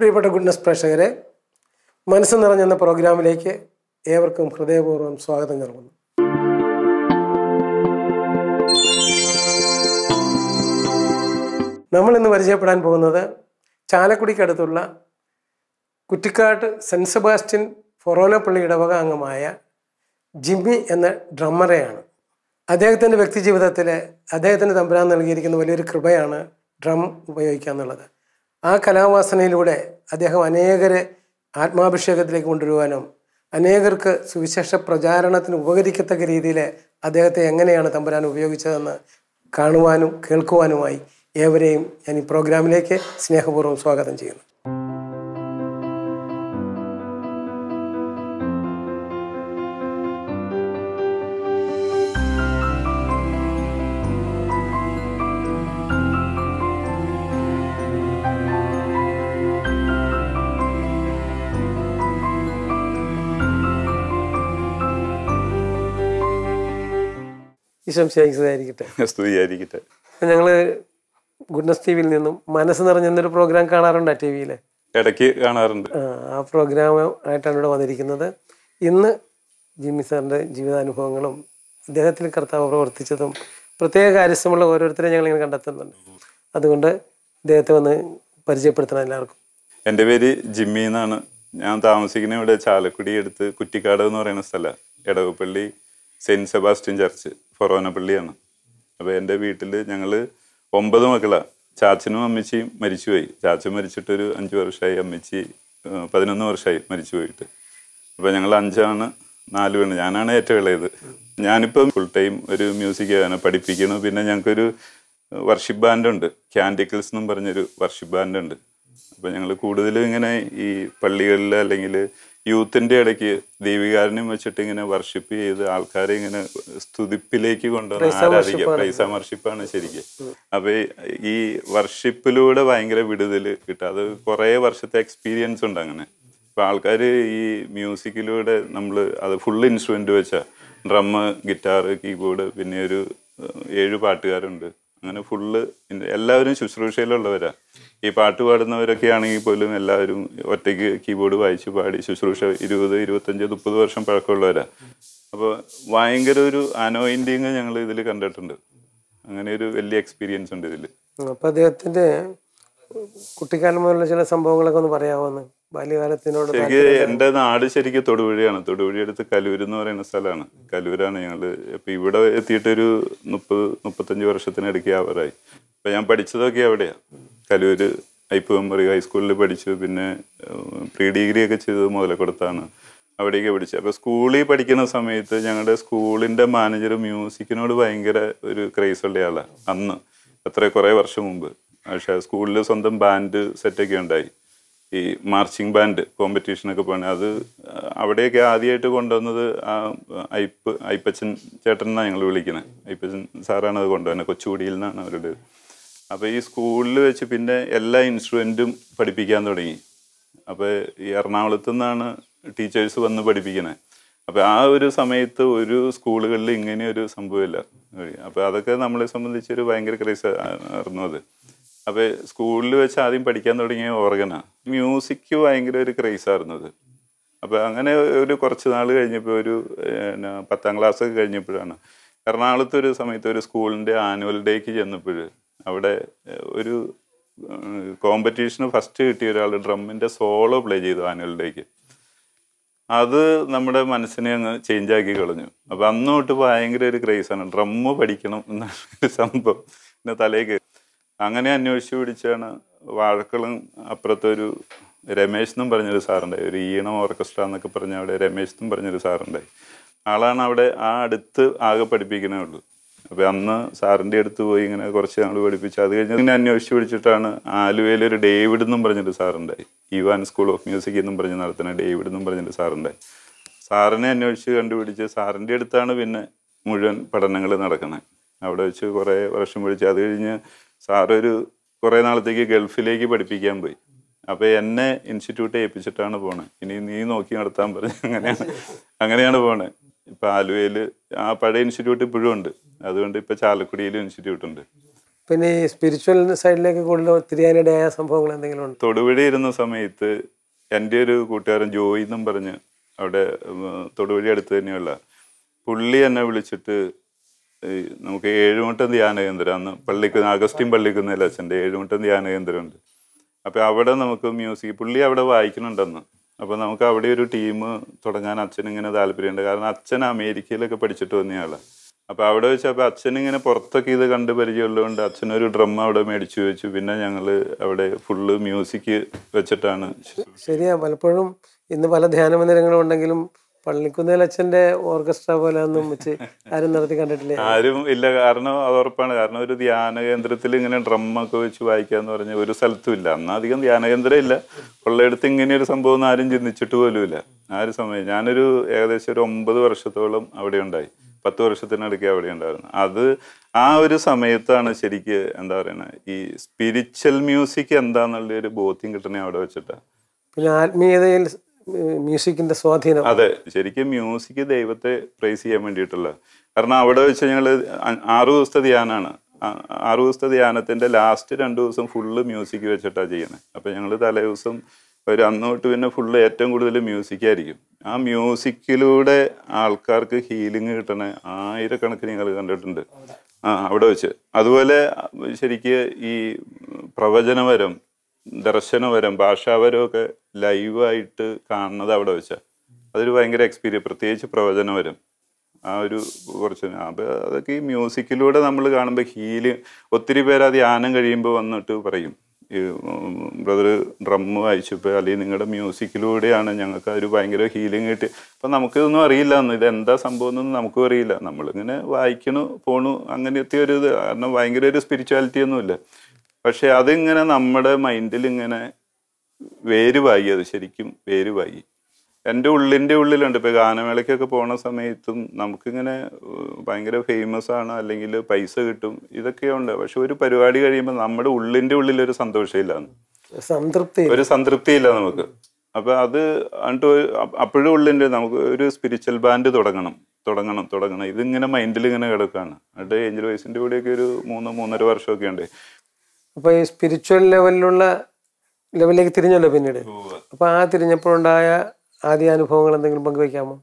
പ്രിയപ്പെട്ട ഗുഡ്നസ് പ്രേക്ഷകരെ മനസ്സ് നിറഞ്ഞെന്ന പ്രോഗ്രാമിലേക്ക് ഏവർക്കും ഹൃദയപൂർവ്വം സ്വാഗതം നൽകുന്നു നമ്മൾ ഇന്ന് പരിചയപ്പെടാൻ പോകുന്നത് ചാലക്കുടിക്കടുത്തുള്ള കുറ്റിക്കാട്ട് സെൻറ്റ് സെബാസ്റ്റ്യൻ ഫൊറോനപ്പള്ളി ഇടവക അംഗമായ ജിമ്മി എന്ന ഡ്രമ്മറെയാണ് അദ്ദേഹത്തിൻ്റെ വ്യക്തിജീവിതത്തിൽ അദ്ദേഹത്തിന് തമ്പുരാൻ നൽകിയിരിക്കുന്ന വലിയൊരു കൃപയാണ് ഡ്രം ഉപയോഗിക്കുക എന്നുള്ളത് ആ കലാവാസനയിലൂടെ അദ്ദേഹം അനേകരെ ആത്മാഭിഷേകത്തിലേക്ക് കൊണ്ടുവരുവാനും അനേകർക്ക് സുവിശേഷ പ്രചാരണത്തിന് ഉപകരിക്കത്തക്ക രീതിയിൽ അദ്ദേഹത്തെ എങ്ങനെയാണ് തമ്പുരാൻ ഉപയോഗിച്ചതെന്ന് കാണുവാനും കേൾക്കുവാനുമായി ഏവരെയും ഞാൻ ഈ പ്രോഗ്രാമിലേക്ക് സ്നേഹപൂർവ്വം സ്വാഗതം ചെയ്യുന്നു ഈശ്വംശിയായിരിക്കട്ടെ സ്തുതിയായിരിക്കട്ടെ ഞങ്ങൾ ഗുഡ്നസ് ടി വിയിൽ നിന്നും മനസ്സ് നിറഞ്ഞൊരു പ്രോഗ്രാം കാണാറുണ്ട് ടി വിയിൽ ഇടയ്ക്ക് കാണാറുണ്ട് ആ പ്രോഗ്രാം ആയിട്ടാണ് ഇവിടെ വന്നിരിക്കുന്നത് ഇന്ന് ജിമ്മി സാറിൻ്റെ ജീവിതാനുഭവങ്ങളും അദ്ദേഹത്തിൽ കർത്താവ് പ്രവർത്തിച്ചതും പ്രത്യേക കാര്യസ്ഥമുള്ള ഓരോരുത്തരെ ഞങ്ങൾ ഇങ്ങനെ കണ്ടെത്തുന്നുണ്ട് അതുകൊണ്ട് അദ്ദേഹത്തെ വന്ന് പരിചയപ്പെടുത്തണം എല്ലാവർക്കും എൻ്റെ പേര് ജിമ്മി എന്നാണ് ഞാൻ താമസിക്കുന്ന ഇവിടെ ചാലക്കുടി എടുത്ത് കുറ്റിക്കാട് എന്ന് പറയുന്ന സ്ഥലമാണ് എടവപ്പള്ളി സെയിൻറ്റ് സെബാസ്റ്റ്യൻ ചർച്ച് പള്ളിയാണ് അപ്പോൾ എൻ്റെ വീട്ടിൽ ഞങ്ങൾ ഒമ്പത് മക്കളാണ് ചാച്ചനും അമ്മച്ചിയും മരിച്ചുപോയി ചാച്ചൻ മരിച്ചിട്ടൊരു അഞ്ച് വർഷമായി അമ്മച്ചി പതിനൊന്ന് വർഷമായി മരിച്ചു പോയിട്ട് അപ്പോൾ ഞങ്ങൾ അഞ്ചാണ് നാല് പേണ് ഞാനാണ് ഏറ്റവും ഇളയത് ഞാനിപ്പം ഫുൾ ടൈം ഒരു ആണ് പഠിപ്പിക്കണം പിന്നെ ഞങ്ങൾക്കൊരു വർഷിപ്പ് ബാൻഡുണ്ട് ക്യാൻഡിക്കിൾസ് എന്നും പറഞ്ഞൊരു വർഷിപ്പ് ബാൻഡുണ്ട് അപ്പോൾ ഞങ്ങൾ കൂടുതലും ഇങ്ങനെ ഈ പള്ളികളിൽ അല്ലെങ്കിൽ യൂത്തിൻ്റെ ഇടയ്ക്ക് ദൈവികാരനും വെച്ചിട്ട് ഇങ്ങനെ വർഷിപ്പ് ചെയ്ത് ആൾക്കാരെ ഇങ്ങനെ സ്തുതിപ്പിലേക്ക് കൊണ്ടുവന്ന് ആരാധിക്കുക പ്രൈസ വർഷിപ്പാണ് ശരിക്കും അപ്പൊ ഈ വർഷിപ്പിലൂടെ ഭയങ്കര വിടുതൽ കിട്ടും അത് കുറേ വർഷത്തെ എക്സ്പീരിയൻസ് ഉണ്ട് അങ്ങനെ ഇപ്പൊ ആൾക്കാർ ഈ മ്യൂസിക്കിലൂടെ നമ്മൾ അത് ഫുൾ ഇൻസ്ട്രുമെന്റ് വെച്ചാൽ ഡ്രമ്മ് ഗിറ്റാർ കീബോർഡ് പിന്നെ ഒരു ഏഴ് പാട്ടുകാരുണ്ട് അങ്ങനെ ഫുള്ള് എല്ലാവരും ശുശ്രൂഷയിലുള്ളവരാ ഈ പാട്ട് പാടുന്നവരൊക്കെ ആണെങ്കിൽ പോലും എല്ലാവരും ഒറ്റയ്ക്ക് കീബോർഡ് വായിച്ച് പാടി ശുശ്രൂഷ ഇരുപത് ഇരുപത്തഞ്ച് മുപ്പത് വർഷം പഴക്കമുള്ളവരാ അപ്പോൾ ഭയങ്കര ഒരു അനോയിൻറ്റിങ് ഞങ്ങൾ ഇതിൽ കണ്ടിട്ടുണ്ട് അങ്ങനെ ഒരു വലിയ എക്സ്പീരിയൻസ് ഉണ്ട് ഇതിൽ അപ്പം അദ്ദേഹത്തിൻ്റെ കുട്ടിക്കാലം മുതലുള്ള ചില സംഭവങ്ങളൊക്കെ ഒന്ന് പറയാമോ ബാല്യകാലത്തിനോട് എന്റെ നാട് ശരിക്കും തൊടുപുഴയാണ് തൊടുപുഴ അടുത്ത് കലൂർ എന്ന് പറയുന്ന സ്ഥലമാണ് കലൂരാണ് ഞങ്ങൾ ഇപ്പൊ ഇവിടെ എത്തിയിട്ടൊരു മുപ്പത് മുപ്പത്തഞ്ച് വർഷത്തിനിടയ്ക്ക് ആവറായി അപ്പം ഞാൻ പഠിച്ചതൊക്കെ അവിടെയാണ് കലൂർ മെമ്മറി ഹൈസ്കൂളിൽ പഠിച്ചു പിന്നെ പ്രീ ഡിഗ്രി ഒക്കെ ചെയ്തത് മുതലക്കൊടുത്താണ് അവിടേക്ക് പഠിച്ചത് അപ്പൊ സ്കൂളിൽ പഠിക്കുന്ന സമയത്ത് ഞങ്ങളുടെ സ്കൂളിന്റെ മാനേജർ മ്യൂസിക്കിനോട് ഭയങ്കര ഒരു ക്രേസ് ഉള്ള ആളാണ് അന്ന് അത്ര കുറേ വർഷം മുമ്പ് പക്ഷെ സ്കൂളിൽ സ്വന്തം ബാൻഡ് സെറ്റൊക്കെ ഉണ്ടായി ഈ മാർച്ചിങ് ബാൻഡ് കോമ്പറ്റീഷനൊക്കെ പോകണേ അത് അവിടെയൊക്കെ ആദ്യമായിട്ട് കൊണ്ടുവന്നത് ആ ഐപ്പ് ഐപ്പച്ചൻ ചേട്ടൻ എന്നാണ് ഞങ്ങൾ വിളിക്കുന്നത് ഐപ്പച്ചൻ സാറാണ് അത് കൊണ്ടുവന്നത് കൊച്ചുകുടിയിൽ നിന്നാണ് അവരുടെ അപ്പോൾ ഈ സ്കൂളിൽ വെച്ച് പിന്നെ എല്ലാ ഇൻസ്ട്രുമെൻറ്റും പഠിപ്പിക്കാൻ തുടങ്ങി അപ്പോൾ ഈ എറണാകുളത്തു നിന്നാണ് ടീച്ചേഴ്സ് വന്ന് പഠിപ്പിക്കുന്നത് അപ്പോൾ ആ ഒരു സമയത്ത് ഒരു സ്കൂളുകളിൽ ഇങ്ങനെ ഒരു സംഭവമില്ല അപ്പോൾ അതൊക്കെ നമ്മളെ സംബന്ധിച്ചൊരു ഭയങ്കര ക്രൈസ് ആയിരുന്നു അത് അപ്പോൾ സ്കൂളിൽ വെച്ച് ആദ്യം പഠിക്കാൻ തുടങ്ങിയ ഓർഗനാണ് മ്യൂസിക്ക് ഭയങ്കര ഒരു ആയിരുന്നു അത് അപ്പോൾ അങ്ങനെ ഒരു കുറച്ച് നാൾ കഴിഞ്ഞപ്പോൾ ഒരു പത്താം ക്ലാസ് ഒക്കെ കഴിഞ്ഞപ്പോഴാണ് എറണാകുളത്ത് ഒരു സമയത്ത് ഒരു സ്കൂളിൻ്റെ ആനുവൽ ഡേക്ക് ചെന്നപ്പോൾ അവിടെ ഒരു കോമ്പറ്റീഷന് ഫസ്റ്റ് കിട്ടിയ ഒരാൾ ഡ്രമ്മിൻ്റെ സോളോ പ്ലേ ചെയ്തു ആനുവൽ ഡേക്ക് അത് നമ്മുടെ മനസ്സിനെ അങ്ങ് ചേഞ്ച് ആക്കി കളഞ്ഞു അപ്പം അന്നോട്ട് ഭയങ്കര ഒരു ക്രേസാണ് ഡ്രമ്മ് പഠിക്കണം എന്നൊരു സംഭവം പിന്നെ തലയിൽ അങ്ങനെ അന്വേഷിച്ച് പിടിച്ചാണ് വാഴക്കളും അപ്പുറത്തൊരു രമേശ് എന്നും പറഞ്ഞൊരു സാറുണ്ടായി ഒരു ഈണം ഓർക്കസ്ട്ര എന്നൊക്കെ പറഞ്ഞ അവിടെ രമേശ് എന്നും പറഞ്ഞൊരു സാറുണ്ടായി ആളാണ് അവിടെ ആ അടുത്ത് ആകെ പഠിപ്പിക്കുന്നേ ഉള്ളൂ അപ്പോൾ അന്ന് സാറിൻ്റെ അടുത്ത് പോയി ഇങ്ങനെ കുറച്ച് നാൾ പഠിപ്പിച്ചു അത് കഴിഞ്ഞ് ഇങ്ങനെ അന്വേഷിച്ച് പിടിച്ചിട്ടാണ് ആലുവയിൽ ഒരു ഡേവിഡ് എന്നും പറഞ്ഞൊരു സാറുണ്ടായി ഇവാൻ സ്കൂൾ ഓഫ് മ്യൂസിക് എന്നും പറഞ്ഞ് നടത്തുന്ന ഡേവിഡ് എന്നും പറഞ്ഞൊരു സാറുണ്ടായി സാറിനെ അന്വേഷിച്ച് കണ്ടുപിടിച്ച് സാറിൻ്റെ അടുത്താണ് പിന്നെ മുഴുവൻ പഠനങ്ങൾ നടക്കുന്നത് അവിടെ വെച്ച് കുറേ വർഷം പഠിച്ചു അത് കഴിഞ്ഞ് സാറൊരു കുറേ നാളത്തേക്ക് ഗൾഫിലേക്ക് പഠിപ്പിക്കാൻ പോയി അപ്പോൾ എന്നെ ഇൻസ്റ്റിറ്റ്യൂട്ട് ഏൽപ്പിച്ചിട്ടാണ് പോണത് ഇനി നീ നോക്കി നടത്താൻ പറഞ്ഞു അങ്ങനെയാണ് അങ്ങനെയാണ് പോണത് ഇപ്പം ആലുവയിൽ ആ പഴയ ഇൻസ്റ്റിറ്റ്യൂട്ട് ഇപ്പോഴും ഉണ്ട് അതുകൊണ്ട് ഇപ്പം ചാലക്കുടിയിലും ഇൻസ്റ്റിറ്റ്യൂട്ട് ഉണ്ട് പിന്നെ സ്പിരിച്വൽ സൈഡിലേക്ക് കൂടുതൽ തിരിയാനിടയായ സംഭവങ്ങൾ എന്തെങ്കിലും ഉണ്ട് തൊടുപുഴ ഇരുന്ന സമയത്ത് എൻ്റെ ഒരു കൂട്ടുകാരൻ ജോയി എന്നും പറഞ്ഞ് അവിടെ തൊടുപുഴ അടുത്ത് തന്നെയുള്ള പുള്ളി എന്നെ വിളിച്ചിട്ട് നമുക്ക് ഏഴുമുട്ടം കേന്ദ്രം അന്ന് പള്ളിക്ക് അഗസ്റ്റിൻ പള്ളിക്കുന്നതിൽ അച്ഛൻ്റെ ഏഴുമുട്ടം കേന്ദ്രമുണ്ട് അപ്പോൾ അവിടെ നമുക്ക് മ്യൂസിക് പുള്ളി അവിടെ വായിക്കുന്നുണ്ടെന്ന് അപ്പോൾ നമുക്ക് അവിടെ ഒരു ടീം തുടങ്ങാൻ അച്ഛനിങ്ങനെ താല്പര്യമുണ്ട് കാരണം അച്ഛൻ അമേരിക്കയിലൊക്കെ പഠിച്ചിട്ട് വന്നയാളാണ് അപ്പോൾ അവിടെ വെച്ച് അപ്പം അച്ഛനിങ്ങനെ പുറത്തൊക്കെ ഇത് കണ്ട് പരിചയമുള്ളതുകൊണ്ട് അച്ഛനൊരു ഡ്രം അവിടെ മേടിച്ചു വെച്ചു പിന്നെ ഞങ്ങൾ അവിടെ ഫുള്ള് മ്യൂസിക് വെച്ചിട്ടാണ് ശരിയാ പലപ്പോഴും ഇന്ന് പല ധ്യാന മന്ദിരങ്ങളും ഉണ്ടെങ്കിലും പള്ളിക്കുന്നേൽ അച്ഛന്റെ ഓർക്കസ്ട്ര പോലെ ഒന്നും വെച്ച് ആരും നടത്തി കണ്ടിട്ടില്ല ആരും ഇല്ല കാരണം അത് ഉറപ്പാണ് കാരണം ഒരു ധ്യാന കേന്ദ്രത്തിൽ ഇങ്ങനെ ഡ്രം ഒക്കെ വെച്ച് വായിക്കാന്ന് എന്ന് പറഞ്ഞ ഒരു സ്ഥലത്തും ഇല്ല അന്ന് അധികം ധ്യാന കേന്ദ്രം ഇല്ല ഉള്ളയിടത്ത് ഇങ്ങനെ ഒരു സംഭവം ഒന്നും ആരും ചിന്തിച്ചിട്ട് പോലുമില്ല ആ ഒരു സമയം ഞാനൊരു ഏകദേശം ഒരു ഒമ്പത് വർഷത്തോളം അവിടെ ഉണ്ടായി പത്ത് വർഷത്തിനിടയ്ക്ക് അവിടെ ഉണ്ടായിരുന്നു അത് ആ ഒരു സമയത്താണ് ശരിക്ക് എന്താ പറയുന്നത് ഈ സ്പിരിച്വൽ മ്യൂസിക് എന്താന്നുള്ള ഒരു ബോധ്യം കിട്ടണേ അവിടെ വെച്ചിട്ടാ പിന്നെ ആത്മീയതയിൽ മ്യൂസിക്കിന്റെ സ്വാധീനം അതെ ശരിക്കും മ്യൂസിക് ദൈവത്തെ പ്രൈസ് ചെയ്യാൻ വേണ്ടിയിട്ടുള്ള കാരണം അവിടെ വെച്ച് ഞങ്ങൾ ആറു ദിവസത്തെ ധ്യാനമാണ് ആറു ദിവസത്തെ ധ്യാനത്തിന്റെ ലാസ്റ്റ് രണ്ടു ദിവസം ഫുള്ള് മ്യൂസിക് വെച്ചിട്ടാണ് ചെയ്യുന്നത് അപ്പൊ ഞങ്ങൾ തലേ ദിവസം ഒരു അന്നോട്ട് പിന്നെ ഫുള്ള് ഏറ്റവും കൂടുതൽ മ്യൂസിക് ആയിരിക്കും ആ മ്യൂസിക്കിലൂടെ ആൾക്കാർക്ക് ഹീലിംഗ് കിട്ടണ ആയിരക്കണക്കിന് ഞങ്ങൾ കണ്ടിട്ടുണ്ട് ആ അവിടെ വെച്ച് അതുപോലെ ശരിക്ക് ഈ പ്രവചനപരം ദർശനവരം ഭാഷാവരമൊക്കെ ലൈവായിട്ട് കാണുന്നത് അവിടെ വെച്ചാൽ അതൊരു ഭയങ്കര എക്സ്പീരിയൻസ് പ്രത്യേകിച്ച് പ്രവചനവരം ആ ഒരു കുറച്ച് അപ്പോൾ അതൊക്കെ ഈ മ്യൂസിക്കിലൂടെ നമ്മൾ കാണുമ്പോൾ ഹീല് ഒത്തിരി പേര് ആ ധ്യാനം കഴിയുമ്പോൾ വന്നിട്ട് പറയും ഈ ബ്രദർ ഡ്രമ്മ് വായിച്ചപ്പോൾ അല്ലെങ്കിൽ നിങ്ങളുടെ മ്യൂസിക്കിലൂടെയാണ് ഞങ്ങൾക്ക് ഒരു ഭയങ്കര ഹീലിംഗ് കിട്ടി അപ്പം നമുക്കിതൊന്നും അറിയില്ല എന്ന് ഇത് എന്താ സംഭവം എന്നൊന്നും നമുക്കും അറിയില്ല നമ്മളിങ്ങനെ വായിക്കണു പോണു അങ്ങനത്തെ ഒരു ഇത് കാരണം ഭയങ്കര ഒരു സ്പിരിച്വാലിറ്റി ഒന്നുമില്ല പക്ഷെ അതിങ്ങനെ നമ്മുടെ മൈൻഡിൽ ഇങ്ങനെ വേരുവായി അത് ശരിക്കും വേരുവായി എൻ്റെ ഉള്ളിൻ്റെ ഉള്ളിലുണ്ട് ഇപ്പോൾ ഗാനമേളയ്ക്കൊക്കെ പോണ സമയത്തും നമുക്കിങ്ങനെ ഭയങ്കര ഫേമസ് ആണ് അല്ലെങ്കിൽ പൈസ കിട്ടും ഇതൊക്കെയുണ്ട് പക്ഷെ ഒരു പരിപാടി കഴിയുമ്പോൾ നമ്മുടെ ഉള്ളിൻ്റെ ഉള്ളിൽ ഒരു സന്തോഷമില്ല സംതൃപ്തി ഒരു സംതൃപ്തിയില്ല നമുക്ക് അപ്പം അത് അങ്ങോട്ട് അപ്പോഴും ഉള്ളിൻ്റെ നമുക്ക് ഒരു സ്പിരിച്വൽ ബാൻഡ് തുടങ്ങണം തുടങ്ങണം തുടങ്ങണം ഇതിങ്ങനെ മൈൻഡിൽ ഇങ്ങനെ കിടക്കുകയാണ് എന്നിട്ട് ഏഞ്ചൽ വയസ്സിൻ്റെ കൂടെയൊക്കെ ഒരു മൂന്ന് മൂന്നര വർഷമൊക്കെ ഉണ്ട് അപ്പോൾ ഈ സ്പിരിച്വൽ ലെവലിലുള്ള ലെവലിലേക്ക് തിരിഞ്ഞല്ലോ പിന്നീട് അപ്പോൾ ആ തിരിഞ്ഞപ്പോഴുണ്ടായ ആദ്യ അനുഭവങ്ങൾ എന്തെങ്കിലും പങ്കുവയ്ക്കാമോ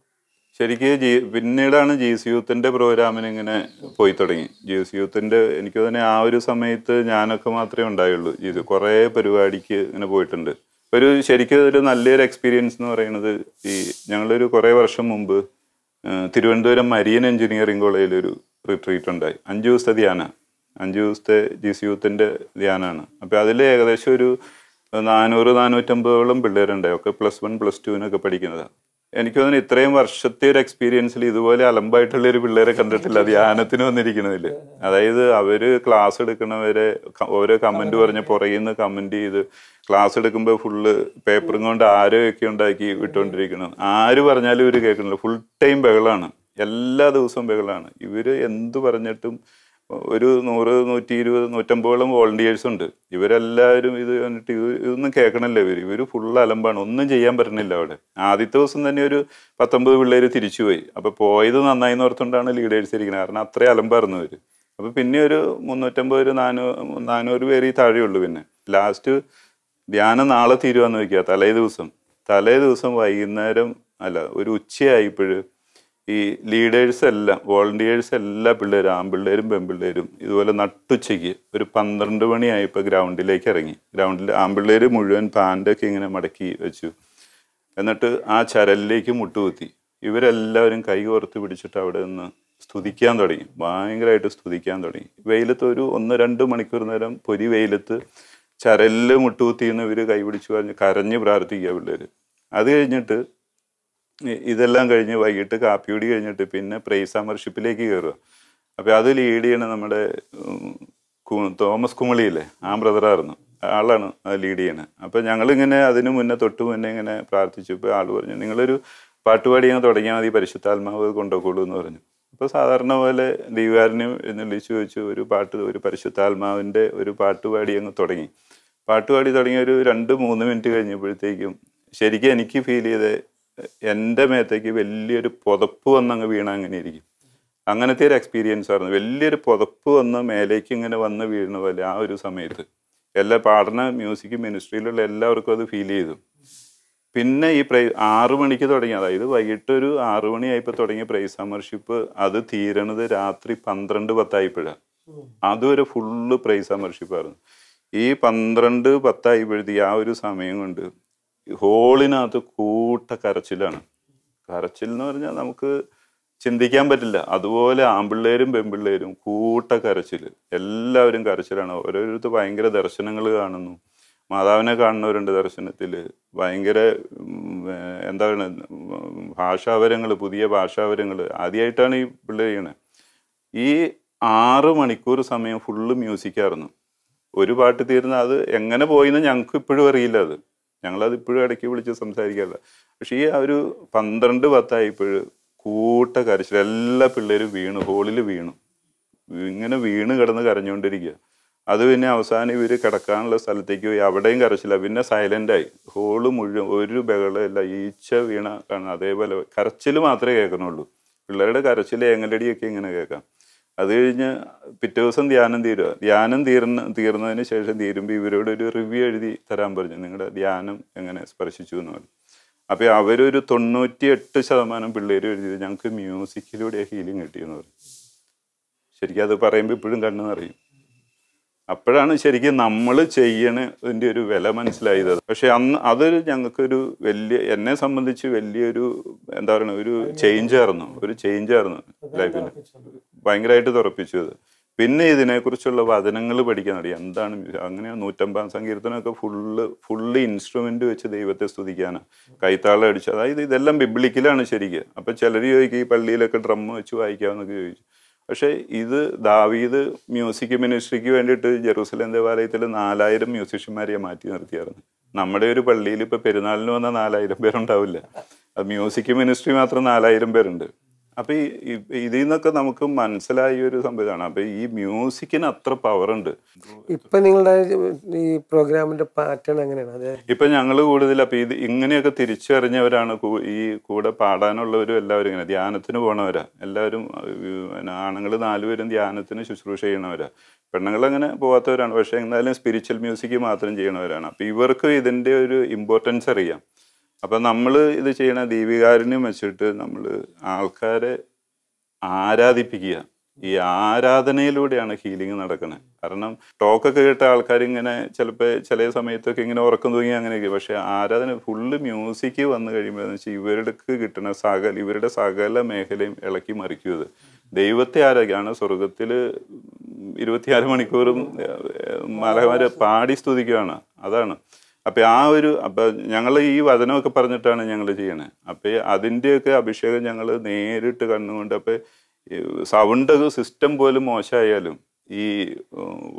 ശരിക്ക് ജി പിന്നീടാണ് ജി സി യൂത്തിൻ്റെ പ്രോഗ്രാമിന് ഇങ്ങനെ പോയി തുടങ്ങി ജി സി യൂത്തിൻ്റെ എനിക്ക് തന്നെ ആ ഒരു സമയത്ത് ഞാനൊക്കെ മാത്രമേ ഉണ്ടായുള്ളൂ ജി സി കുറേ പരിപാടിക്ക് ഇങ്ങനെ പോയിട്ടുണ്ട് ഒരു ശരിക്കും ഒരു നല്ലൊരു എക്സ്പീരിയൻസ് എന്ന് പറയുന്നത് ഈ ഞങ്ങളൊരു കുറേ വർഷം മുമ്പ് തിരുവനന്തപുരം മരിയൻ എഞ്ചിനീയറിംഗ് കോളേജിലൊരു റിട്രീറ്റ് ഉണ്ടായി അഞ്ചു ദിവസത്തെ ധ്യാന അഞ്ചു ദിവസത്തെ ജി സി യൂത്തിൻ്റെ ധ്യാനമാണ് അപ്പോൾ അതിൽ ഏകദേശം ഒരു നാനൂറ് നാനൂറ്റമ്പതോളം പിള്ളേരുണ്ടായി ഒക്കെ പ്ലസ് വൺ പ്ലസ് ടുവിനൊക്കെ പഠിക്കുന്നതാണ് എനിക്ക് തോന്നുന്നു ഇത്രയും വർഷത്തെ ഒരു എക്സ്പീരിയൻസിൽ ഇതുപോലെ അലമ്പായിട്ടുള്ള ഒരു പിള്ളേരെ കണ്ടിട്ടില്ല ധ്യാനത്തിന് വന്നിരിക്കണതിൽ അതായത് അവർ ക്ലാസ് എടുക്കണവരെ ഓരോ കമന്റ് പറഞ്ഞ് പുറകിൽ നിന്ന് കമന്റ് ചെയ്ത് ക്ലാസ് എടുക്കുമ്പോൾ ഫുള്ള് പേപ്പറും കൊണ്ട് ആരോഗ്യമൊക്കെ ഉണ്ടാക്കി വിട്ടുകൊണ്ടിരിക്കണം ആര് പറഞ്ഞാലും ഇവർ കേൾക്കണില്ല ഫുൾ ടൈം ബഹളാണ് എല്ലാ ദിവസവും ബഹളാണ് ഇവർ എന്തു പറഞ്ഞിട്ടും ഒരു നൂറ് നൂറ്റി ഇരുപത് നൂറ്റമ്പതോളം വോളണ്ടിയേഴ്സ് ഉണ്ട് ഇവരെല്ലാവരും ഇത് കണ്ടിട്ട് ഇതൊന്നും കേൾക്കണല്ലേ ഇവർ ഇവർ ഫുൾ അലമ്പാണ് ഒന്നും ചെയ്യാൻ പറ്റുന്നില്ല അവിടെ ആദ്യത്തെ ദിവസം തന്നെ ഒരു പത്തൊമ്പത് പിള്ളേർ തിരിച്ചുപോയി അപ്പോൾ പോയത് നന്നായി എന്ന് ഓർത്തുകൊണ്ടാണ് ലീഡേഴ്സ് ഇരിക്കുന്നത് കാരണം അത്രയും അലമ്പായിരുന്നു ഇവർ അപ്പോൾ പിന്നെ ഒരു മുന്നൂറ്റമ്പത് ഒരു നാനൂ നാനൂറ് പേര് ഈ താഴെയുള്ളൂ പിന്നെ ലാസ്റ്റ് ധ്യാനം നാളെ തീരുവാന്ന് വയ്ക്കുക തലേ ദിവസം തലേ ദിവസം വൈകുന്നേരം അല്ല ഒരു ഉച്ചയായിപ്പോഴും ഈ ലീഡേഴ്സ് എല്ലാം വോളണ്ടിയേഴ്സ് എല്ലാ പിള്ളേരും ആമ്പിള്ളേരും പെൺപിള്ളേരും ഇതുപോലെ നട്ടുച്ചയ്ക്ക് ഒരു പന്ത്രണ്ട് മണിയായപ്പോൾ ഗ്രൗണ്ടിലേക്ക് ഇറങ്ങി ഗ്രൗണ്ടിൽ ആമ്പിള്ളേർ മുഴുവൻ പാൻ്റൊക്കെ ഇങ്ങനെ മടക്കി വെച്ചു എന്നിട്ട് ആ ചരലിലേക്ക് മുട്ടുകുത്തി ഇവരെല്ലാവരും കൈ കോർത്ത് പിടിച്ചിട്ട് അവിടെ നിന്ന് സ്തുതിക്കാൻ തുടങ്ങി ഭയങ്കരമായിട്ട് സ്തുതിക്കാൻ തുടങ്ങി വെയിലത്ത് ഒരു ഒന്ന് രണ്ട് മണിക്കൂർ നേരം പൊരി വെയിലത്ത് ചരലിൽ മുട്ടുകുത്തിന്ന് ഇവർ കൈ പിടിച്ചു പറഞ്ഞ് കരഞ്ഞ് പ്രാർത്ഥിക്കുക പിള്ളേർ അത് കഴിഞ്ഞിട്ട് ഇതെല്ലാം കഴിഞ്ഞ് വൈകിട്ട് കാപ്പി കൂടി കഴിഞ്ഞിട്ട് പിന്നെ പ്രൈസ് അമർഷിപ്പിലേക്ക് കയറുക അപ്പോൾ അത് ലീഡ് ചെയ്യണ നമ്മുടെ തോമസ് കുമളിയില്ലേ ആ ബ്രദറായിരുന്നു ആളാണ് അത് ലീഡ് ചെയ്യണത് അപ്പോൾ ഞങ്ങളിങ്ങനെ അതിന് മുന്നേ തൊട്ട് മുന്നേ ഇങ്ങനെ പ്രാർത്ഥിച്ചു ഇപ്പോൾ ആൾ പറഞ്ഞു നിങ്ങളൊരു പാട്ടുപാടി ഞാൻ തുടങ്ങിയാൽ മതി പരിശുദ്ധാത്മാവ് കൊണ്ടുപോകുള്ളൂ എന്ന് പറഞ്ഞു അപ്പോൾ സാധാരണ പോലെ ദീപകാരനും എന്നുള്ളിച്ച് ചോദിച്ചു ഒരു പാട്ട് ഒരു പരിശുദ്ധാത്മാവിൻ്റെ ഒരു പാട്ടുപാടി അങ്ങ് തുടങ്ങി പാട്ടുപാടി തുടങ്ങിയ ഒരു രണ്ട് മൂന്ന് മിനിറ്റ് കഴിഞ്ഞപ്പോഴത്തേക്കും ശരിക്കും എനിക്ക് ഫീൽ ചെയ്ത് എൻ്റെ മേത്തേക്ക് വലിയൊരു പുതപ്പ് വന്നങ്ങ് വീണ അങ്ങനെ ഇരിക്കും അങ്ങനത്തെ ഒരു എക്സ്പീരിയൻസ് ആയിരുന്നു വലിയൊരു പുതപ്പ് വന്ന് മേലേക്ക് ഇങ്ങനെ വന്ന് വീഴുന്ന പോലെ ആ ഒരു സമയത്ത് എല്ലാ പാടുന്ന മ്യൂസിക് മിനിസ്ട്രിയിലുള്ള എല്ലാവർക്കും അത് ഫീൽ ചെയ്തു പിന്നെ ഈ പ്രൈ ആറു മണിക്ക് തുടങ്ങി അതായത് വൈകിട്ട് ഒരു ആറു മണിയായപ്പോൾ തുടങ്ങിയ പ്രൈസ് അമർഷിപ്പ് അത് തീരണത് രാത്രി പന്ത്രണ്ട് പത്തായപ്പോഴാണ് ഒരു ഫുള്ള് പ്രൈസ് അമർഷിപ്പായിരുന്നു ഈ പന്ത്രണ്ട് പത്തായപ്പോഴത്തേക്ക് ആ ഒരു സമയം കൊണ്ട് ഹോളിനകത്ത് കൂട്ട കരച്ചിലാണ് കരച്ചിൽ എന്ന് പറഞ്ഞാൽ നമുക്ക് ചിന്തിക്കാൻ പറ്റില്ല അതുപോലെ ആമ്പിള്ളേരും പെമ്പിള്ളേരും കൂട്ട കരച്ചിൽ എല്ലാവരും കരച്ചിലാണ് ഓരോരുത്തർ ഭയങ്കര ദർശനങ്ങൾ കാണുന്നു മാതാവിനെ കാണുന്നവരുണ്ട് ദർശനത്തിൽ ഭയങ്കര എന്താണ് ഭാഷാവരങ്ങൾ പുതിയ ഭാഷാവരങ്ങൾ ആദ്യമായിട്ടാണ് ഈ പിള്ളേർ ചെയ്യണത് ഈ ആറ് മണിക്കൂർ സമയം ഫുള്ള് മ്യൂസിക്കായിരുന്നു ഒരു പാട്ട് തീരുന്ന അത് എങ്ങനെ പോയിന്ന് ഞങ്ങൾക്ക് ഇപ്പോഴും അറിയില്ല അത് ഞങ്ങളത് ഇപ്പോഴും ഇടയ്ക്ക് വിളിച്ച് സംസാരിക്കാറില്ല പക്ഷേ ഈ ഒരു പന്ത്രണ്ട് പത്തായപ്പോൾ കൂട്ട കരച്ചിൽ എല്ലാ പിള്ളേരും വീണു ഹോളിൽ വീണു ഇങ്ങനെ വീണ് കിടന്ന് കരഞ്ഞുകൊണ്ടിരിക്കുക അത് പിന്നെ അവസാനം ഇവർ കിടക്കാനുള്ള സ്ഥലത്തേക്ക് പോയി അവിടെയും കരച്ചില്ല പിന്നെ സൈലൻ്റായി ഹോള് മുഴുവൻ ഒരു ബഹളമില്ല ഈച്ച വീണ കാണാം അതേപോലെ കരച്ചിൽ മാത്രമേ കേൾക്കുന്നുള്ളൂ പിള്ളേരുടെ കരച്ചിൽ ഏങ്ങലടിയൊക്കെ ഇങ്ങനെ കേൾക്കാം അത് കഴിഞ്ഞ് പിറ്റേ ദിവസം ധ്യാനം തീരുക ധ്യാനം തീർന്ന തീർന്നതിന് ശേഷം തീരുമ്പോൾ ഇവരോട് ഒരു റിവ്യൂ എഴുതി തരാൻ പറഞ്ഞു നിങ്ങളുടെ ധ്യാനം എങ്ങനെ സ്പർശിച്ചു എന്ന് പറഞ്ഞു അപ്പോൾ അവരൊരു എട്ട് ശതമാനം പിള്ളേർ എഴുതിയത് ഞങ്ങൾക്ക് മ്യൂസിക്കിലൂടെ ഹീലിംഗ് കിട്ടിയെന്ന് പറഞ്ഞു ശരിക്കും അത് പറയുമ്പോൾ ഇപ്പോഴും കണ്ണെന്നറിയും നിറയും അപ്പോഴാണ് ശരിക്കും നമ്മൾ ചെയ്യണതിൻ്റെ ഒരു വില മനസ്സിലായത് പക്ഷെ അന്ന് അത് ഞങ്ങൾക്കൊരു വലിയ എന്നെ സംബന്ധിച്ച് വലിയൊരു എന്താ പറയുക ഒരു ചേഞ്ച് ആയിരുന്നു ഒരു ചേഞ്ച് ആയിരുന്നു ലൈഫിൽ ഭയങ്കരമായിട്ട് തുറപ്പിച്ചു അത് പിന്നെ ഇതിനെക്കുറിച്ചുള്ള വചനങ്ങൾ പഠിക്കാൻ തുടങ്ങി എന്താണ് അങ്ങനെ നൂറ്റമ്പതാം സങ്കീർത്തനമൊക്കെ ഫുള്ള് ഫുള്ള് ഇൻസ്ട്രുമെൻ്റ് വെച്ച് ദൈവത്തെ സ്തുതിക്കാനാണ് കൈത്താളം അടിച്ച് അതായത് ഇതെല്ലാം ബിബ്ലിക്കിലാണ് ശരിക്ക് അപ്പം ചിലർ ചോദിക്കും ഈ പള്ളിയിലൊക്കെ ഡ്രം വെച്ച് വായിക്കാമെന്നൊക്കെ ചോദിച്ചു പക്ഷേ ഇത് ദാവീദ് മ്യൂസിക് മിനിസ്ട്രിക്ക് വേണ്ടിയിട്ട് ജെറൂസലേം ദേവാലയത്തിൽ നാലായിരം മ്യൂസിഷ്യന്മാരെ മാറ്റി നിർത്തിയായിരുന്നു നമ്മുടെ ഒരു പള്ളിയിൽ ഇപ്പോൾ പെരുന്നാളിന് വന്ന നാലായിരം പേരുണ്ടാവില്ല അത് മ്യൂസിക് മിനിസ്ട്രി മാത്രം നാലായിരം പേരുണ്ട് അപ്പൊ ഈ ഇതിൽ നിന്നൊക്കെ നമുക്ക് മനസ്സിലായ ഒരു സംഭവമാണ് അപ്പൊ ഈ മ്യൂസിക്കിന് അത്ര പവർ ഉണ്ട് ഇപ്പൊ നിങ്ങളുടെ ഈ പ്രോഗ്രാമിന്റെ പാറ്റേൺ എങ്ങനെയാണ് ഇപ്പൊ ഞങ്ങൾ കൂടുതൽ അപ്പൊ ഇത് ഇങ്ങനെയൊക്കെ തിരിച്ചറിഞ്ഞവരാണ് ഈ കൂടെ പാടാനുള്ളവരും എല്ലാവരും ഇങ്ങനെ ധ്യാനത്തിന് പോണവരാ എല്ലാവരും ആണുങ്ങൾ നാലുപേരും ധ്യാനത്തിന് ശുശ്രൂഷ ചെയ്യണവരാ പെണ്ണുങ്ങൾ അങ്ങനെ പോകാത്തവരാണ് പക്ഷേ എന്നാലും സ്പിരിച്വൽ മ്യൂസിക് മാത്രം ചെയ്യണവരാണ് അപ്പൊ ഇവർക്ക് ഇതിന്റെ ഒരു ഇമ്പോർട്ടൻസ് അറിയാം അപ്പം നമ്മൾ ഇത് ചെയ്യണ ദീപികാരുണ്യം വെച്ചിട്ട് നമ്മൾ ആൾക്കാരെ ആരാധിപ്പിക്കുക ഈ ആരാധനയിലൂടെയാണ് ഹീലിംഗ് നടക്കുന്നത് കാരണം ടോക്കൊക്കെ കേട്ട ആൾക്കാർ ഇങ്ങനെ ചിലപ്പോൾ ചില സമയത്തൊക്കെ ഇങ്ങനെ ഉറക്കം തൂങ്ങി അങ്ങനെയൊക്കെ പക്ഷെ ആരാധന ഫുള്ള് മ്യൂസിക് വന്നു കഴിയുമ്പോൾ എന്ന് വെച്ചാൽ ഇവർക്ക് കിട്ടുന്ന സകല ഇവരുടെ സകല മേഖലയും ഇളക്കി മറിക്കുന്നത് ദൈവത്തെ ആരാധിക്കുകയാണ് സ്വർഗത്തിൽ ഇരുപത്തിയാറ് മണിക്കൂറും മലമാരെ പാടി സ്തുതിക്കുകയാണ് അതാണ് അപ്പോൾ ആ ഒരു അപ്പോൾ ഞങ്ങൾ ഈ വചനമൊക്കെ പറഞ്ഞിട്ടാണ് ഞങ്ങൾ ചെയ്യണത് അപ്പോൾ അതിൻ്റെയൊക്കെ അഭിഷേകം ഞങ്ങൾ നേരിട്ട് കണ്ടുകൊണ്ട് അപ്പോൾ സൗണ്ട് സിസ്റ്റം പോലും മോശമായാലും ഈ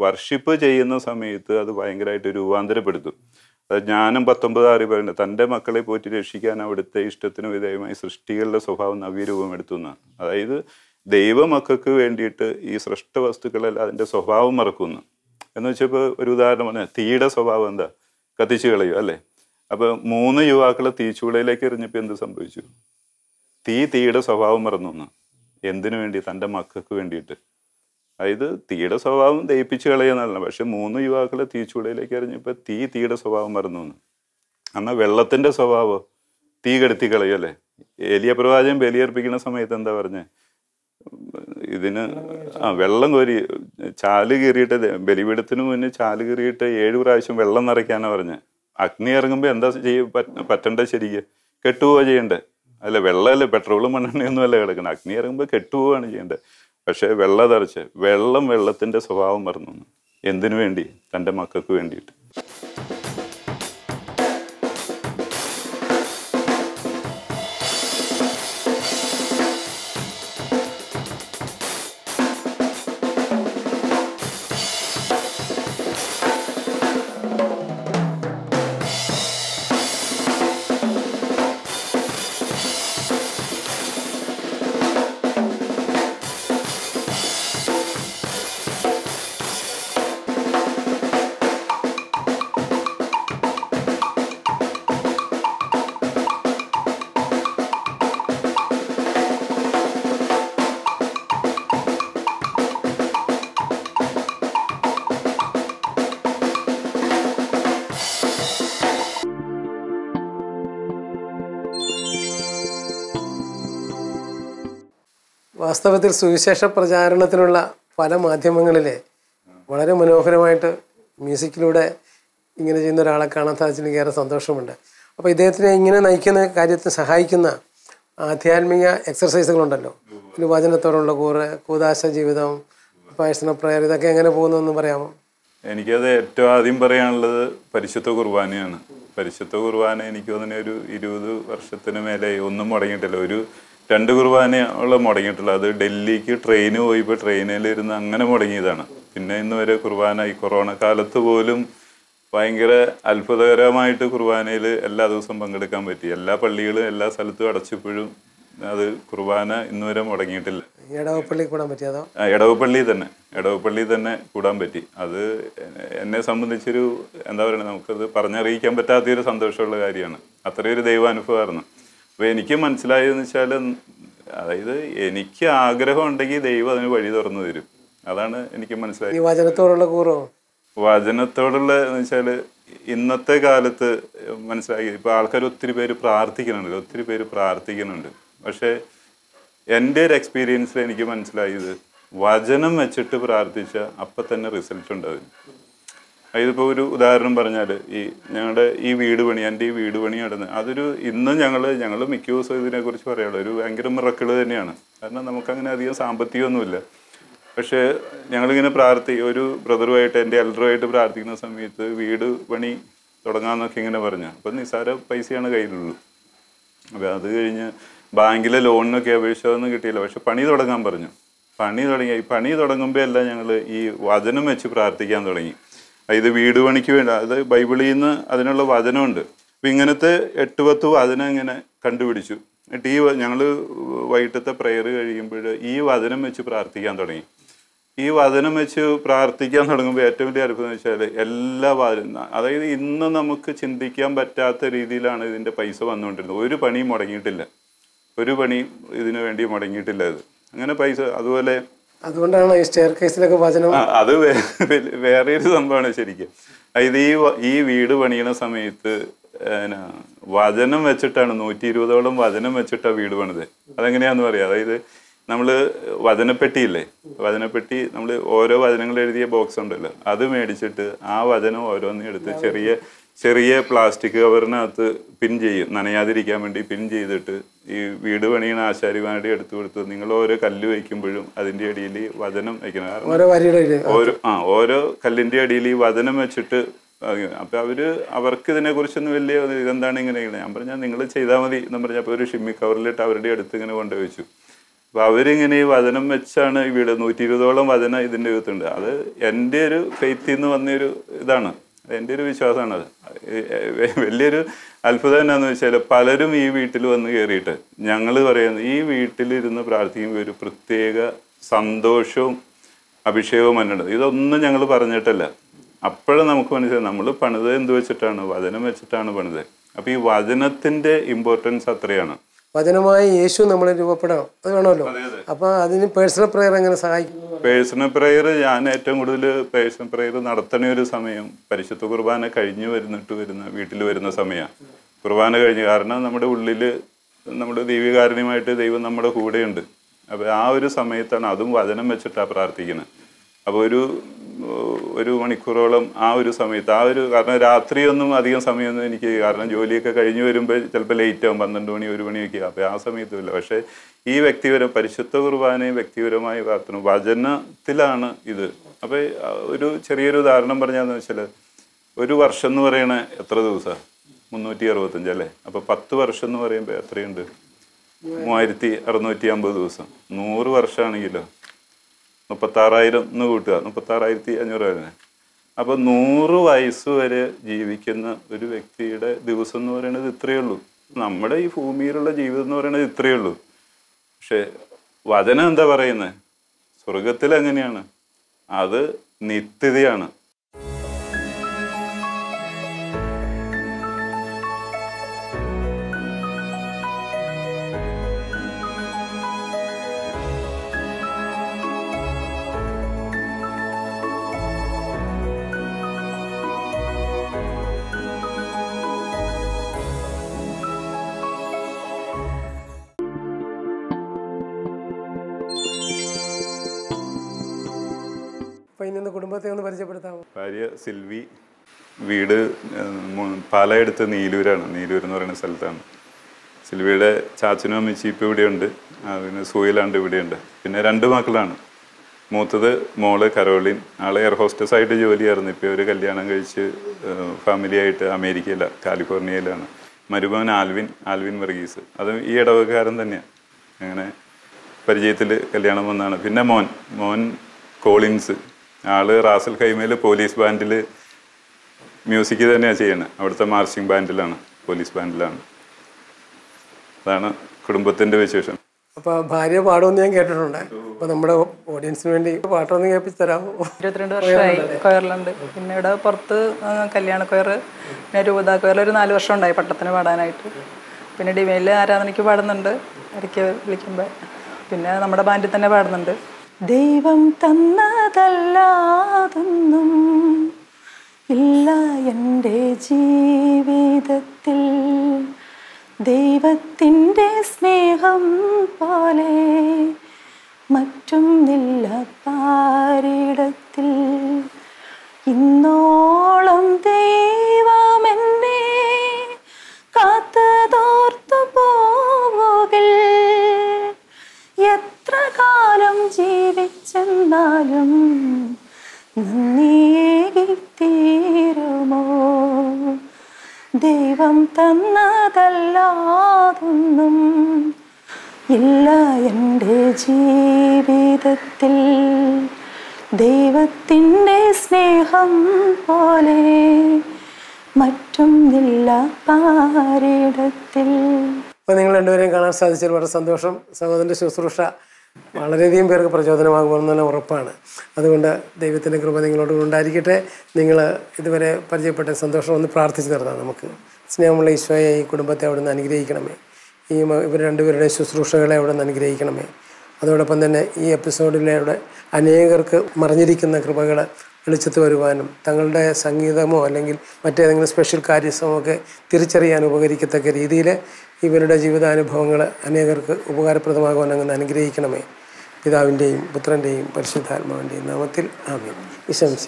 വർഷിപ്പ് ചെയ്യുന്ന സമയത്ത് അത് ഭയങ്കരമായിട്ട് രൂപാന്തരപ്പെടുത്തും അത് ജ്ഞാനം പത്തൊമ്പതാറി പറയുന്നത് തൻ്റെ മക്കളെ പോറ്റി രക്ഷിക്കാൻ അവിടുത്തെ ഇഷ്ടത്തിന് വിധേയമായി സൃഷ്ടികളുടെ സ്വഭാവം നവ്യരൂപമെടുത്തു എന്നാണ് അതായത് ദൈവമക്കൾക്ക് വേണ്ടിയിട്ട് ഈ സൃഷ്ട വസ്തുക്കളെല്ലാം അതിൻ്റെ സ്വഭാവം മറക്കുന്നു എന്ന് വെച്ചപ്പോൾ ഒരു ഉദാഹരണം പറഞ്ഞാൽ തീയുടെ സ്വഭാവം എന്താ കത്തിച്ചു കളയും അല്ലേ അപ്പോൾ മൂന്ന് യുവാക്കൾ തീച്ചുളയിലേക്ക് എറിഞ്ഞപ്പോൾ എന്ത് സംഭവിച്ചു തീ തീയുടെ സ്വഭാവം മറന്നു എന്തിനു വേണ്ടി തൻ്റെ മക്കൾക്ക് വേണ്ടിയിട്ട് അതായത് തീയുടെ സ്വഭാവം ദയിപ്പിച്ചു കളയുന്നതല്ല പക്ഷെ മൂന്ന് യുവാക്കൾ തീച്ചുളയിലേക്ക് എറിഞ്ഞപ്പോൾ തീ തീയുടെ സ്വഭാവം മറന്നു എന്നാൽ വെള്ളത്തിന്റെ സ്വഭാവം തീ കെടുത്തി കളയും അല്ലേ ഏലിയ പ്രവാചകൻ ബലിയർപ്പിക്കുന്ന സമയത്ത് എന്താ പറഞ്ഞത് ഇതിന് ആ വെള്ളം കോരി ചാല് കീറിയിട്ട് ബലിപീഠത്തിന് മുന്നേ ചാല് കീറിയിട്ട് ഏഴ് പ്രാവശ്യം വെള്ളം നിറയ്ക്കാനാണ് പറഞ്ഞത് അഗ്നി ഇറങ്ങുമ്പോൾ എന്താ ചെയ്യ പറ്റണ്ട ശരിക്ക് കെട്ടുപോവാ ചെയ്യണ്ടേ അല്ല വെള്ളമല്ല പെട്രോളും മണ്ണെണ്ണയൊന്നും അല്ല കിടക്കണം അഗ്നി ഇറങ്ങുമ്പോൾ കെട്ടുപോവാണ് ചെയ്യേണ്ടത് പക്ഷേ വെള്ളം തറച്ച് വെള്ളം വെള്ളത്തിൻ്റെ സ്വഭാവം മറന്നു എന്തിനു വേണ്ടി തൻ്റെ മക്കൾക്ക് വേണ്ടിയിട്ട് വാസ്തവത്തിൽ സുവിശേഷ പ്രചാരണത്തിനുള്ള പല മാധ്യമങ്ങളിൽ വളരെ മനോഹരമായിട്ട് മ്യൂസിക്കിലൂടെ ഇങ്ങനെ ചെയ്യുന്ന ഒരാളെ കാണാൻ സാധിച്ചതിന് ഏറെ സന്തോഷമുണ്ട് അപ്പോൾ ഇദ്ദേഹത്തിനെ ഇങ്ങനെ നയിക്കുന്ന കാര്യത്തിന് സഹായിക്കുന്ന ആധ്യാത്മിക എക്സർസൈസുകളുണ്ടല്ലോ വചനത്തോടുള്ള കൂറ് കൂതാശ ജീവിതം പായസന പ്രയർ ഇതൊക്കെ എങ്ങനെ പോകുന്നതെന്ന് പറയാമോ എനിക്കത് ഏറ്റവും ആദ്യം പറയാനുള്ളത് പരിശുദ്ധ കുർബാനയാണ് പരിശുദ്ധ കുർബാന എനിക്ക് തന്നെ ഒരു ഇരുപത് വർഷത്തിന് മേലെ ഒന്നും മുടങ്ങിയിട്ടില്ല ഒരു രണ്ട് കുർബാനയുള്ള മുടങ്ങിയിട്ടുള്ളത് അത് ഡൽഹിക്ക് ട്രെയിന് പോയിപ്പോൾ ട്രെയിനിലിരുന്ന് അങ്ങനെ മുടങ്ങിയതാണ് പിന്നെ ഇന്ന് വരെ കുർബാന ഈ കൊറോണ കാലത്ത് പോലും ഭയങ്കര അത്ഭുതകരമായിട്ട് കുർബാനയിൽ എല്ലാ ദിവസവും പങ്കെടുക്കാൻ പറ്റി എല്ലാ പള്ളികളും എല്ലാ സ്ഥലത്തും അടച്ചപ്പോഴും അത് കുർബാന ഇന്ന് വരെ മുടങ്ങിയിട്ടില്ല ഇടവപ്പള്ളി കൂടാൻ പറ്റിയതോ ഇടവപ്പള്ളി തന്നെ ഇടവപ്പള്ളി തന്നെ കൂടാൻ പറ്റി അത് എന്നെ സംബന്ധിച്ചൊരു എന്താ പറയുക നമുക്കത് പറഞ്ഞറിയിക്കാൻ പറ്റാത്തൊരു സന്തോഷമുള്ള കാര്യമാണ് അത്രയൊരു ദൈവാനുഭവമായിരുന്നു അപ്പോൾ എനിക്ക് മനസ്സിലായതെന്ന് വെച്ചാൽ അതായത് എനിക്ക് ആഗ്രഹം ഉണ്ടെങ്കിൽ ദൈവം അതിന് വഴി തുറന്നു തരും അതാണ് എനിക്ക് മനസ്സിലായത് വചനത്തോടുള്ള കൂറോ വചനത്തോടുള്ള എന്ന് വെച്ചാൽ ഇന്നത്തെ കാലത്ത് മനസ്സിലാക്കി ഇപ്പോൾ ആൾക്കാർ ഒത്തിരി പേര് പ്രാർത്ഥിക്കുന്നുണ്ട് ഒത്തിരി പേര് പ്രാർത്ഥിക്കുന്നുണ്ട് പക്ഷേ എൻ്റെ ഒരു എക്സ്പീരിയൻസിൽ എനിക്ക് മനസ്സിലായത് വചനം വെച്ചിട്ട് പ്രാർത്ഥിച്ച അപ്പം തന്നെ റിസൾട്ട് ഉണ്ടാവും ഇതിപ്പോൾ ഒരു ഉദാഹരണം പറഞ്ഞാൽ ഈ ഞങ്ങളുടെ ഈ വീട് പണി എൻ്റെ ഈ വീട് പണി നടന്ന് അതൊരു ഇന്ന് ഞങ്ങൾ ഞങ്ങൾ മിക്ക ദിവസവും ഇതിനെക്കുറിച്ച് പറയുള്ളൂ ഒരു ഭയങ്കര മിറക്കിള് തന്നെയാണ് കാരണം നമുക്കങ്ങനെ അധികം സാമ്പത്തികമൊന്നുമില്ല പക്ഷേ ഞങ്ങളിങ്ങനെ പ്രാർത്ഥി ഒരു ബ്രദറുമായിട്ട് എൻ്റെ എൽഡറുമായിട്ട് പ്രാർത്ഥിക്കുന്ന സമയത്ത് വീട് പണി തുടങ്ങാമെന്നൊക്കെ ഇങ്ങനെ പറഞ്ഞു അപ്പം നിസ്സാര പൈസയാണ് കയ്യിലുള്ളൂ അപ്പോൾ അത് കഴിഞ്ഞ് ബാങ്കിലെ ലോണിനൊക്കെ അപേക്ഷിച്ചതൊന്നും കിട്ടിയില്ല പക്ഷെ പണി തുടങ്ങാൻ പറഞ്ഞു പണി തുടങ്ങി പണി തുടങ്ങുമ്പോൾ അല്ല ഞങ്ങൾ ഈ വചനം വെച്ച് പ്രാർത്ഥിക്കാൻ തുടങ്ങി ഇത് വീട് പണിക്ക് വേണ്ട അത് ബൈബിളിൽ നിന്ന് അതിനുള്ള വചനമുണ്ട് അപ്പം ഇങ്ങനത്തെ എട്ട് പത്ത് വചനം ഇങ്ങനെ കണ്ടുപിടിച്ചു എന്നിട്ട് ഈ ഞങ്ങൾ വൈകിട്ടത്തെ പ്രെയർ കഴിയുമ്പോൾ ഈ വചനം വെച്ച് പ്രാർത്ഥിക്കാൻ തുടങ്ങി ഈ വചനം വെച്ച് പ്രാർത്ഥിക്കാൻ തുടങ്ങുമ്പോൾ ഏറ്റവും വലിയ അത്ഭുതം എന്ന് വെച്ചാൽ എല്ലാ വചനം അതായത് ഇന്ന് നമുക്ക് ചിന്തിക്കാൻ പറ്റാത്ത രീതിയിലാണ് ഇതിൻ്റെ പൈസ വന്നുകൊണ്ടിരുന്നത് ഒരു പണിയും മുടങ്ങിയിട്ടില്ല ഒരു പണി ഇതിനു വേണ്ടി മുടങ്ങിയിട്ടില്ല ഇത് അങ്ങനെ പൈസ അതുപോലെ അതുകൊണ്ടാണ് ഈ സ്റ്റെയർ കേസിലൊക്കെ വചനം അത് വേറെ ഒരു സംഭവമാണ് ശരിക്കും ഇത് ഈ ഈ വീട് പണിയണ സമയത്ത് വചനം വെച്ചിട്ടാണ് നൂറ്റി ഇരുപതോളം വചനം വെച്ചിട്ടാണ് വീട് പണിത് അതെങ്ങനെയാന്ന് പറയാം അതായത് നമ്മൾ വചനപ്പെട്ടിയില്ലേ വചനപ്പെട്ടി നമ്മൾ ഓരോ വചനങ്ങൾ എഴുതിയ ബോക്സ് ഉണ്ടല്ലോ അത് മേടിച്ചിട്ട് ആ വചനം ഓരോന്നും എടുത്ത് ചെറിയ ചെറിയ പ്ലാസ്റ്റിക് കവറിനകത്ത് പിൻ ചെയ്യും നനയാതിരിക്കാൻ വേണ്ടി പിൻ ചെയ്തിട്ട് ഈ വീട് പണിയണ ആശാരിമാരുടെ എടുത്തു കൊടുത്തു നിങ്ങൾ ഓരോ കല്ല് വയ്ക്കുമ്പോഴും അതിന്റെ അടിയിൽ വചനം വെക്കണം ഓരോ ആ ഓരോ കല്ലിന്റെ അടിയിൽ ഈ വചനം വെച്ചിട്ട് അപ്പൊ അവര് അവർക്ക് ഇതിനെ കുറിച്ചൊന്നും വലിയ ഇതെന്താണ് ഇങ്ങനെ ഞാൻ പറഞ്ഞാൽ നിങ്ങൾ ചെയ്താൽ മതി എന്ന് പറഞ്ഞ അപ്പൊ ഒരു ഷിമ്മി കവറിലിട്ട് അവരുടെ അടുത്ത് ഇങ്ങനെ കൊണ്ടുപോയി അപ്പൊ അവരിങ്ങനെ ഈ വചനം വെച്ചാണ് ഇവിടെ നൂറ്റി ഇരുപതോളം വചനം ഇതിന്റെ അകത്തുണ്ട് അത് എൻ്റെ ഒരു ഫെയ്ത്തിന്ന് വന്നൊരു ഇതാണ് എൻ്റെ ഒരു വിശ്വാസമാണ് അത് വലിയൊരു അത്ഭുതം എന്നാന്ന് വെച്ചാൽ പലരും ഈ വീട്ടിൽ വന്ന് കയറിയിട്ട് ഞങ്ങൾ പറയുന്നത് ഈ വീട്ടിലിരുന്ന് പ്രാർത്ഥിക്കുമ്പോൾ ഒരു പ്രത്യേക സന്തോഷവും അഭിഷേകവും മന്നുണ്ട് ഇതൊന്നും ഞങ്ങൾ പറഞ്ഞിട്ടല്ല അപ്പോഴും നമുക്ക് മനസ്സിലായി നമ്മൾ പണിത് എന്ത് വെച്ചിട്ടാണ് വചനം വെച്ചിട്ടാണ് പണിത് അപ്പോൾ ഈ വചനത്തിൻ്റെ ഇമ്പോർട്ടൻസ് അത്രയാണ് വചനമായ യേശു നമ്മളെ രൂപപ്പെടണം അത് വേണമല്ലോ അപ്പൊ അതിന് പേഴ്സണൽ പ്രെയർ എങ്ങനെ സഹായിക്കും പേഴ്സണൽ പ്രെയർ ഞാൻ ഏറ്റവും കൂടുതൽ പേഴ്സണൽ പ്രെയർ നടത്തണ ഒരു സമയം പരിശുദ്ധ കുർബാന കഴിഞ്ഞു വരുന്നിട്ട് വരുന്ന വീട്ടിൽ വരുന്ന സമയമാണ് കുർബാന കഴിഞ്ഞ് കാരണം നമ്മുടെ ഉള്ളിൽ നമ്മുടെ ദൈവികാരണമായിട്ട് ദൈവം നമ്മുടെ കൂടെയുണ്ട് അപ്പോൾ ആ ഒരു സമയത്താണ് അതും വചനം വെച്ചിട്ടാണ് പ്രാർത്ഥിക്കുന്നത് അപ്പോൾ ഒരു ഒരു മണിക്കൂറോളം ആ ഒരു സമയത്ത് ആ ഒരു കാരണം രാത്രിയൊന്നും അധികം സമയമൊന്നും എനിക്ക് കാരണം ജോലിയൊക്കെ കഴിഞ്ഞ് വരുമ്പോൾ ചിലപ്പോൾ ലേറ്റ് ആവും പന്ത്രണ്ട് മണി ഒരു മണിയൊക്കെ അപ്പോൾ ആ സമയത്തുമില്ല പക്ഷേ ഈ വ്യക്തിപരം പരിശുദ്ധ കുർബാനയും വ്യക്തിപരമായി പ്രാർത്ഥന വചനത്തിലാണ് ഇത് അപ്പോൾ ഒരു ചെറിയൊരു ഉദാഹരണം പറഞ്ഞാന്ന് വെച്ചാൽ ഒരു വർഷം എന്ന് പറയണ എത്ര ദിവസമാണ് മുന്നൂറ്റി അറുപത്തഞ്ച് അല്ലേ അപ്പോൾ പത്ത് വർഷം എന്ന് പറയുമ്പോൾ എത്രയുണ്ട് മൂവായിരത്തി അറുന്നൂറ്റി അമ്പത് ദിവസം നൂറ് വർഷമാണെങ്കിലോ മുപ്പത്താറായിരം എന്ന് കൂട്ടുക മുപ്പത്താറായിരത്തി അഞ്ഞൂറ് വരെ അപ്പോൾ നൂറ് വയസ്സ് വരെ ജീവിക്കുന്ന ഒരു വ്യക്തിയുടെ ദിവസം എന്ന് പറയുന്നത് ഇത്രയേ ഉള്ളൂ നമ്മുടെ ഈ ഭൂമിയിലുള്ള ജീവിതം എന്ന് പറയുന്നത് ഇത്രയേ ഉള്ളൂ പക്ഷെ വചനം എന്താ പറയുന്നത് സ്വർഗത്തിൽ എങ്ങനെയാണ് അത് നിത്യതയാണ് അപ്പോൾ കുടുംബത്തെ ഒന്ന് പരിചയപ്പെടുത്താമോ ഭാര്യ സിൽവി വീട് പാലയെടുത്ത് നീലൂരാണ് നീലൂർ എന്ന് പറയുന്ന സ്ഥലത്താണ് സിൽവിയുടെ ചാച്ചനും അമ്മച്ചി ഇപ്പോൾ ഇവിടെയുണ്ട് അതിന് സൂയിലാണ്ട് ഇവിടെയുണ്ട് പിന്നെ രണ്ട് മക്കളാണ് മൂത്തത് മോള് കരോളിൻ ആളെ എയർ ഹോസ്റ്റസ് ആയിട്ട് ജോലിയായിരുന്നു ഇപ്പോൾ ഒരു കല്യാണം കഴിച്ച് ഫാമിലിയായിട്ട് അമേരിക്കയിലാണ് കാലിഫോർണിയയിലാണ് മരുമകൻ ആൽവിൻ ആൽവിൻ വർഗീസ് അത് ഈ ഇടവകാരൻ തന്നെയാണ് അങ്ങനെ പരിചയത്തിൽ കല്യാണം വന്നാണ് പിന്നെ മോൻ മോൻ കോളിൻസ് ആള് റാസൽ ഖൈമയില് പോലീസ് ബാൻഡില് മ്യൂസിക് തന്നെയാണ് ചെയ്യണേ അവിടുത്തെ മാർച്ചിങ് ബാൻഡിലാണ് പോലീസ് ബാൻഡിലാണ് അതാണ് കുടുംബത്തിന്റെ വിശേഷം അപ്പൊ ഭാര്യ പാടുമെന്ന് ഞാൻ കേട്ടിട്ടുണ്ട് അപ്പൊ നമ്മുടെ ഓഡിയൻസിന് വേണ്ടി പാട്ടൊന്ന് കേൾപ്പിച്ച് തരാമോ ഇരുപത്തിരണ്ട് വർഷമായി കൊയറിലുണ്ട് പിന്നെ ഇവിടെ പുറത്ത് കല്യാണ കൊയർ പിന്നെ രൂപതാ കൊയർ ഒരു നാല് വർഷം ഉണ്ടായി പട്ടത്തിന് പാടാനായിട്ട് പിന്നെ ഡിമയിൽ ആരാധനയ്ക്ക് പാടുന്നുണ്ട് ഇടയ്ക്ക് വിളിക്കുമ്പോൾ പിന്നെ നമ്മുടെ ബാൻഡിൽ തന്നെ പാടുന്നുണ്ട് ദൈവം തന്നതല്ലാതൊന്നും ഇല്ല എൻ്റെ ജീവിതത്തിൽ ദൈവത്തിൻ്റെ സ്നേഹം പോലെ മറ്റൊന്നില്ല പാരിടത്തിൽ ഇന്നോളം ദൈവം ജീവിച്ചെന്നാലും നന്ദിയേകിത്തീരുമോ ദൈവം തന്നതല്ലാതൊന്നും ഇല്ല എൻ്റെ ജീവിതത്തിൽ ദൈവത്തിൻ്റെ സ്നേഹം പോലെ മറ്റൊന്നില്ല പാരിടത്തിൽ അപ്പോൾ നിങ്ങൾ രണ്ടുപേരെയും കാണാൻ സാധിച്ചതിൽ വളരെ സന്തോഷം സഹോദരൻ്റെ ശുശ്രൂഷ വളരെയധികം പേർക്ക് പ്രചോദനമാകുമെന്ന് തന്നെ ഉറപ്പാണ് അതുകൊണ്ട് ദൈവത്തിൻ്റെ കൃപ നിങ്ങളോട് ഉണ്ടായിരിക്കട്ടെ നിങ്ങൾ ഇതുവരെ പരിചയപ്പെട്ട സന്തോഷം ഒന്ന് പ്രാർത്ഥിച്ചു നിർത്താം നമുക്ക് സ്നേഹമുള്ള ഈശോയെ ഈ കുടുംബത്തെ അവിടെ നിന്ന് അനുഗ്രഹിക്കണമേ ഈ ഇവർ രണ്ടുപേരുടെ ശുശ്രൂഷകളെ അവിടെ നിന്ന് അനുഗ്രഹിക്കണമേ അതോടൊപ്പം തന്നെ ഈ എപ്പിസോഡിലൂടെ അനേകർക്ക് മറിഞ്ഞിരിക്കുന്ന കൃപകൾ വെളിച്ചത്ത് വരുവാനും തങ്ങളുടെ സംഗീതമോ അല്ലെങ്കിൽ മറ്റേതെങ്കിലും സ്പെഷ്യൽ കാര്യസമോ ഒക്കെ തിരിച്ചറിയാൻ ഉപകരിക്കത്തക്ക രീതിയിൽ ഇവരുടെ ജീവിതാനുഭവങ്ങൾ അനേകർക്ക് ഉപകാരപ്രദമാകുവാൻ അനുഗ്രഹിക്കണമേ പിതാവിൻ്റെയും പുത്രൻ്റെയും പരിശുദ്ധാത്മാവിൻ്റെയും നാമത്തിൽ ആമേ വിശംസ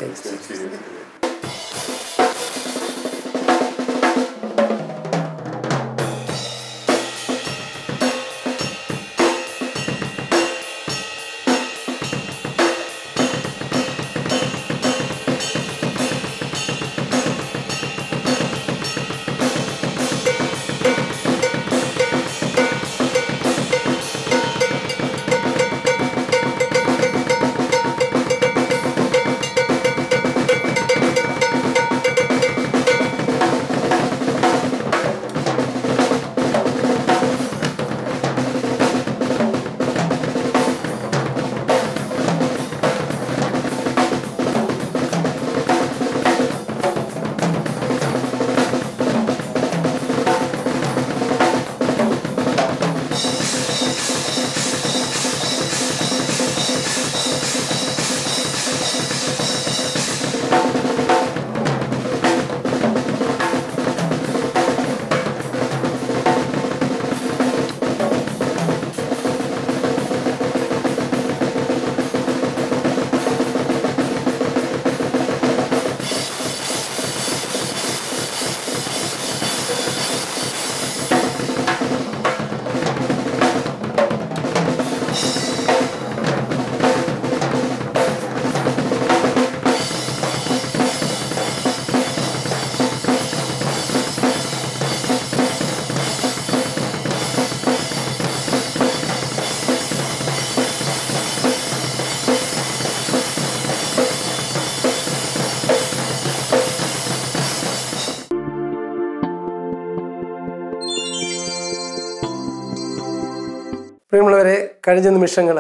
കഴിഞ്ഞ നിമിഷങ്ങൾ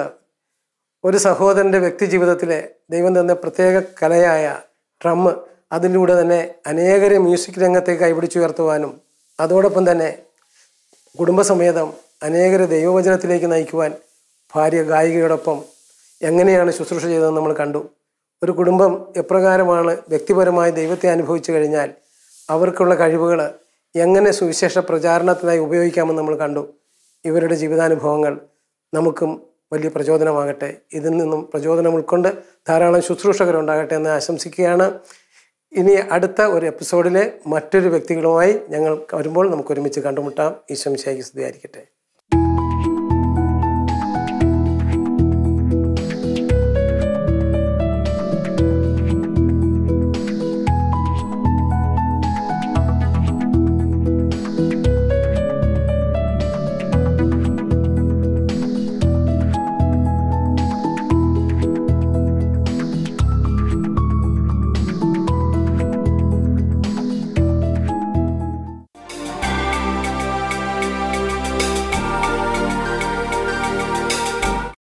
ഒരു സഹോദരൻ്റെ വ്യക്തി ജീവിതത്തിലെ ദൈവം തന്ന പ്രത്യേക കലയായ ട്രം അതിലൂടെ തന്നെ അനേകരെ മ്യൂസിക് രംഗത്തേക്ക് കൈപിടിച്ചുയർത്തുവാനും അതോടൊപ്പം തന്നെ കുടുംബസമേതം അനേകരെ ദൈവവചനത്തിലേക്ക് നയിക്കുവാൻ ഭാര്യ ഗായികയോടൊപ്പം എങ്ങനെയാണ് ശുശ്രൂഷ ചെയ്തതെന്ന് നമ്മൾ കണ്ടു ഒരു കുടുംബം എപ്രകാരമാണ് വ്യക്തിപരമായി ദൈവത്തെ അനുഭവിച്ചു കഴിഞ്ഞാൽ അവർക്കുള്ള കഴിവുകൾ എങ്ങനെ സുവിശേഷ പ്രചാരണത്തിനായി ഉപയോഗിക്കാമെന്ന് നമ്മൾ കണ്ടു ഇവരുടെ ജീവിതാനുഭവങ്ങൾ നമുക്കും വലിയ പ്രചോദനമാകട്ടെ ഇതിൽ നിന്നും പ്രചോദനം ഉൾക്കൊണ്ട് ധാരാളം ശുശ്രൂഷകരുണ്ടാകട്ടെ എന്ന് ആശംസിക്കുകയാണ് ഇനി അടുത്ത ഒരു എപ്പിസോഡിലെ മറ്റൊരു വ്യക്തികളുമായി ഞങ്ങൾ വരുമ്പോൾ നമുക്ക് ഒരുമിച്ച് കണ്ടുമുട്ടാം ഈശ്വം ശേഖി സ്തുതിയായിരിക്കട്ടെ